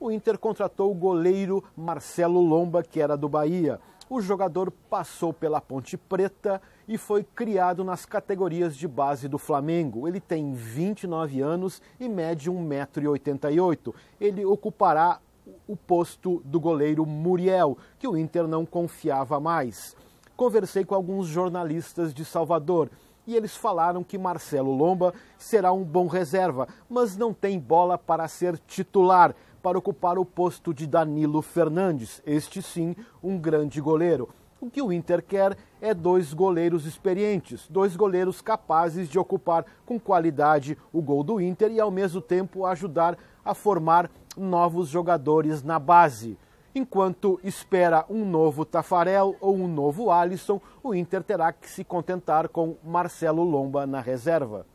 o Inter contratou o goleiro Marcelo Lomba, que era do Bahia. O jogador passou pela Ponte Preta e foi criado nas categorias de base do Flamengo. Ele tem 29 anos e mede 1,88m. Ele ocupará o posto do goleiro Muriel, que o Inter não confiava mais. Conversei com alguns jornalistas de Salvador e eles falaram que Marcelo Lomba será um bom reserva, mas não tem bola para ser titular para ocupar o posto de Danilo Fernandes, este sim um grande goleiro. O que o Inter quer é dois goleiros experientes, dois goleiros capazes de ocupar com qualidade o gol do Inter e ao mesmo tempo ajudar a formar novos jogadores na base. Enquanto espera um novo Tafarel ou um novo Alisson, o Inter terá que se contentar com Marcelo Lomba na reserva.